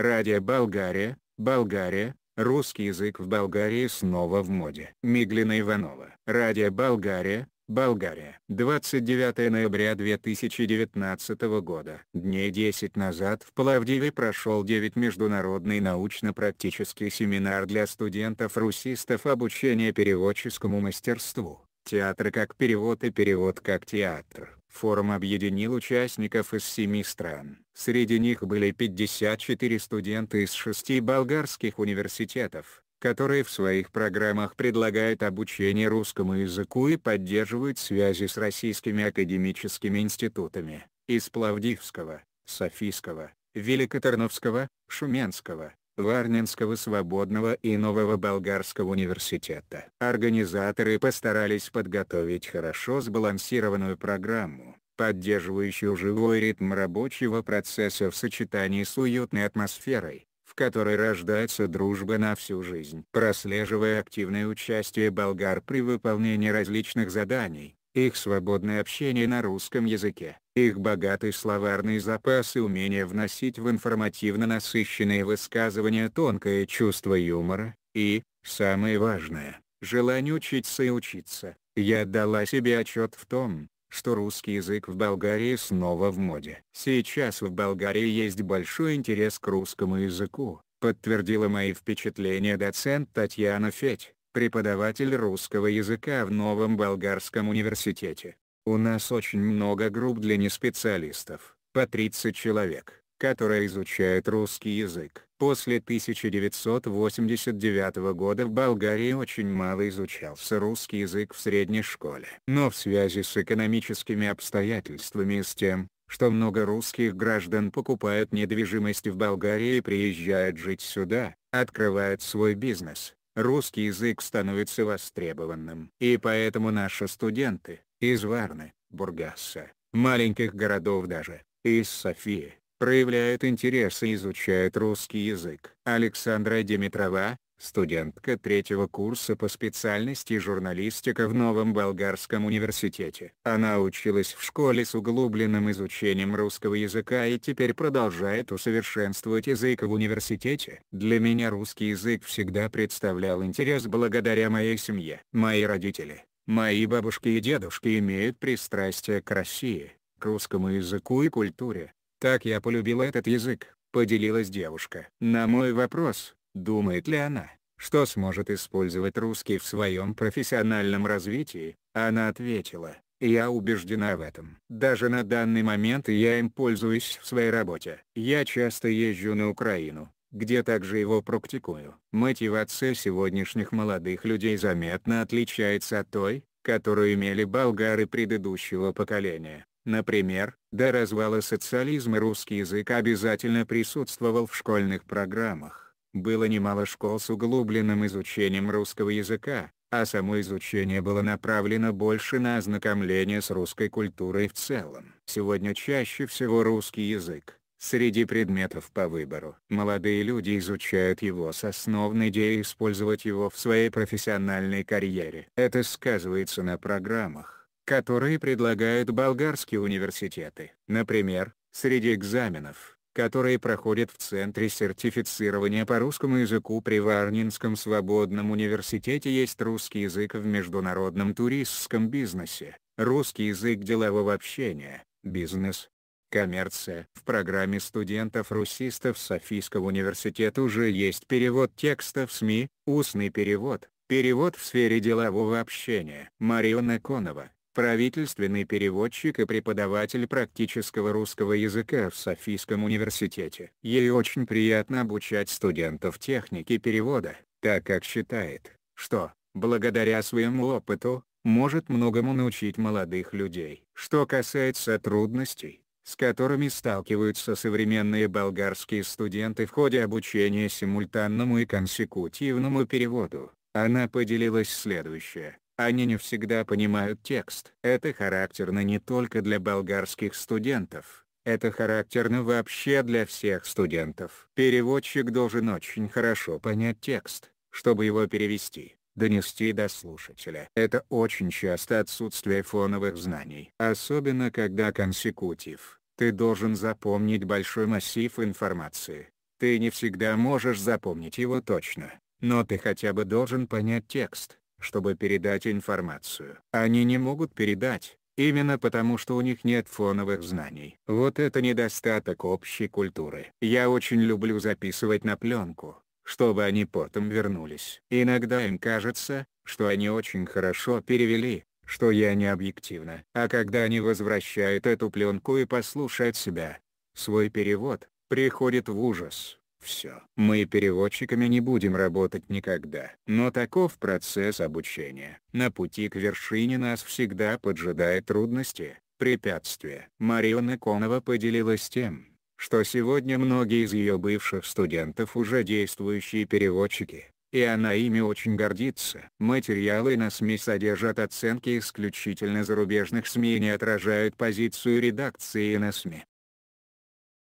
Радио Болгария, Болгария, русский язык в Болгарии снова в моде. Миглина Иванова. Радио Болгария, Болгария. 29 ноября 2019 года. Дней 10 назад в Плавдиве прошел 9 международный научно-практический семинар для студентов-русистов обучения переводческому мастерству. Театр как перевод и перевод как театр. Форум объединил участников из семи стран. Среди них были 54 студента из шести болгарских университетов, которые в своих программах предлагают обучение русскому языку и поддерживают связи с российскими академическими институтами, из Пловдивского, Софийского, Великоторновского, Шуменского, Варнинского свободного и Нового Болгарского университета. Организаторы постарались подготовить хорошо сбалансированную программу, поддерживающую живой ритм рабочего процесса в сочетании с уютной атмосферой, в которой рождается дружба на всю жизнь. Прослеживая активное участие болгар при выполнении различных заданий, их свободное общение на русском языке, их богатый словарный запас и умение вносить в информативно насыщенные высказывания тонкое чувство юмора, и, самое важное, желание учиться и учиться. Я отдала себе отчет в том, что русский язык в Болгарии снова в моде. Сейчас в Болгарии есть большой интерес к русскому языку, подтвердила мои впечатления доцент Татьяна Федь преподаватель русского языка в Новом Болгарском университете. У нас очень много групп для неспециалистов, по 30 человек, которые изучают русский язык. После 1989 года в Болгарии очень мало изучался русский язык в средней школе. Но в связи с экономическими обстоятельствами и с тем, что много русских граждан покупают недвижимость в Болгарии и приезжают жить сюда, открывают свой бизнес русский язык становится востребованным. И поэтому наши студенты, из Варны, Бургаса, маленьких городов даже, из Софии, проявляют интерес и изучают русский язык. Александра Димитрова, студентка третьего курса по специальности журналистика в Новом Болгарском университете. Она училась в школе с углубленным изучением русского языка и теперь продолжает усовершенствовать язык в университете. Для меня русский язык всегда представлял интерес благодаря моей семье. Мои родители, мои бабушки и дедушки имеют пристрастие к России, к русскому языку и культуре. Так я полюбила этот язык, поделилась девушка. На мой вопрос, Думает ли она, что сможет использовать русский в своем профессиональном развитии? Она ответила, я убеждена в этом. Даже на данный момент я им пользуюсь в своей работе. Я часто езжу на Украину, где также его практикую. Мотивация сегодняшних молодых людей заметно отличается от той, которую имели болгары предыдущего поколения. Например, до развала социализма русский язык обязательно присутствовал в школьных программах. Было немало школ с углубленным изучением русского языка, а само изучение было направлено больше на ознакомление с русской культурой в целом. Сегодня чаще всего русский язык. Среди предметов по выбору. Молодые люди изучают его с основной идеей использовать его в своей профессиональной карьере. Это сказывается на программах, которые предлагают болгарские университеты. Например, среди экзаменов, которые проходят в Центре сертифицирования по русскому языку при Варнинском свободном университете есть русский язык в международном туристском бизнесе, русский язык делового общения, бизнес, коммерция. В программе студентов-русистов Софийского университета уже есть перевод текстов СМИ, устный перевод, перевод в сфере делового общения. Мариона Конова правительственный переводчик и преподаватель практического русского языка в Софийском университете. Ей очень приятно обучать студентов технике перевода, так как считает, что, благодаря своему опыту, может многому научить молодых людей. Что касается трудностей, с которыми сталкиваются современные болгарские студенты в ходе обучения симультанному и консекутивному переводу, она поделилась следующее они не всегда понимают текст. Это характерно не только для болгарских студентов, это характерно вообще для всех студентов. Переводчик должен очень хорошо понять текст, чтобы его перевести, донести до слушателя. Это очень часто отсутствие фоновых знаний. Особенно когда консекутив. Ты должен запомнить большой массив информации. Ты не всегда можешь запомнить его точно, но ты хотя бы должен понять текст чтобы передать информацию. Они не могут передать, Именно потому что у них нет фоновых знаний. Вот это недостаток общей культуры. Я очень люблю записывать на пленку, чтобы они потом вернулись. Иногда им кажется, что они очень хорошо перевели, что я не объективно. А когда они возвращают эту пленку и послушают себя, свой перевод, приходит в ужас. Все. Мы переводчиками не будем работать никогда. Но таков процесс обучения. На пути к вершине нас всегда поджидают трудности, препятствия. Мариона Конова поделилась тем, что сегодня многие из ее бывших студентов уже действующие переводчики, и она ими очень гордится. Материалы на СМИ содержат оценки исключительно зарубежных СМИ и не отражают позицию редакции на СМИ.